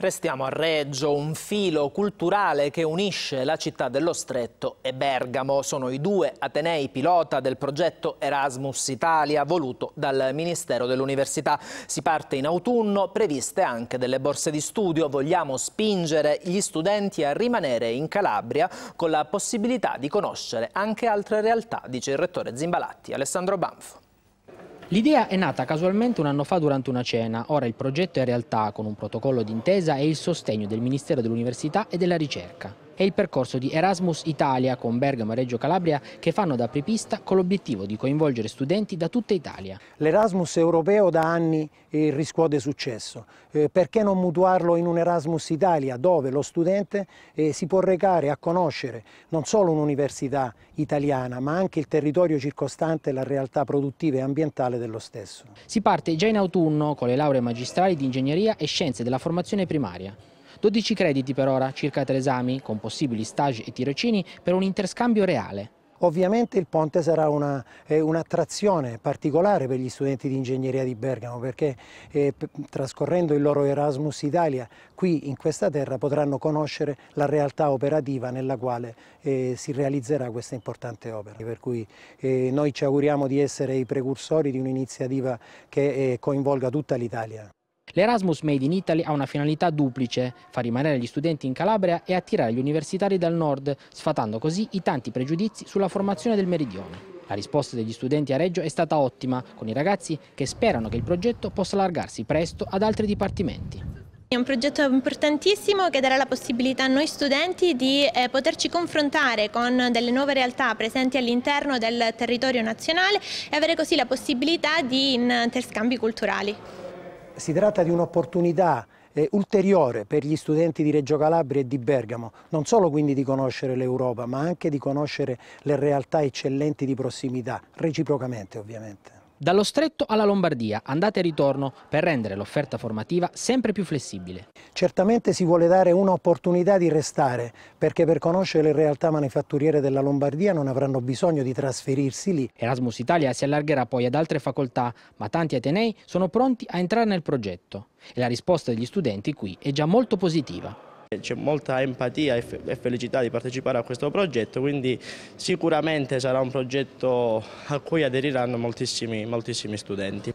Restiamo a Reggio, un filo culturale che unisce la città dello Stretto e Bergamo. Sono i due Atenei pilota del progetto Erasmus Italia voluto dal Ministero dell'Università. Si parte in autunno, previste anche delle borse di studio. Vogliamo spingere gli studenti a rimanere in Calabria con la possibilità di conoscere anche altre realtà, dice il rettore Zimbalatti, Alessandro Banfo. L'idea è nata casualmente un anno fa durante una cena, ora il progetto è realtà con un protocollo d'intesa e il sostegno del Ministero dell'Università e della Ricerca è il percorso di Erasmus Italia con Bergamo e Reggio Calabria che fanno da apripista con l'obiettivo di coinvolgere studenti da tutta Italia. L'Erasmus europeo da anni eh, riscuote successo, eh, perché non mutuarlo in un Erasmus Italia dove lo studente eh, si può recare a conoscere non solo un'università italiana ma anche il territorio circostante e la realtà produttiva e ambientale dello stesso. Si parte già in autunno con le lauree magistrali di ingegneria e scienze della formazione primaria. 12 crediti per ora, circa tre esami, con possibili stage e tirocini per un interscambio reale. Ovviamente il ponte sarà eh, un'attrazione un particolare per gli studenti di ingegneria di Bergamo perché eh, trascorrendo il loro Erasmus Italia qui in questa terra potranno conoscere la realtà operativa nella quale eh, si realizzerà questa importante opera. Per cui eh, noi ci auguriamo di essere i precursori di un'iniziativa che eh, coinvolga tutta l'Italia. L'Erasmus Made in Italy ha una finalità duplice, far rimanere gli studenti in Calabria e attirare gli universitari dal nord, sfatando così i tanti pregiudizi sulla formazione del meridione. La risposta degli studenti a Reggio è stata ottima, con i ragazzi che sperano che il progetto possa allargarsi presto ad altri dipartimenti. È un progetto importantissimo che darà la possibilità a noi studenti di eh, poterci confrontare con delle nuove realtà presenti all'interno del territorio nazionale e avere così la possibilità di interscambi culturali. Si tratta di un'opportunità eh, ulteriore per gli studenti di Reggio Calabria e di Bergamo, non solo quindi di conoscere l'Europa, ma anche di conoscere le realtà eccellenti di prossimità, reciprocamente ovviamente. Dallo stretto alla Lombardia, andate e ritorno per rendere l'offerta formativa sempre più flessibile. Certamente si vuole dare un'opportunità di restare, perché per conoscere le realtà manifatturiere della Lombardia non avranno bisogno di trasferirsi lì. Erasmus Italia si allargherà poi ad altre facoltà, ma tanti atenei sono pronti a entrare nel progetto e la risposta degli studenti qui è già molto positiva. C'è molta empatia e felicità di partecipare a questo progetto, quindi sicuramente sarà un progetto a cui aderiranno moltissimi, moltissimi studenti.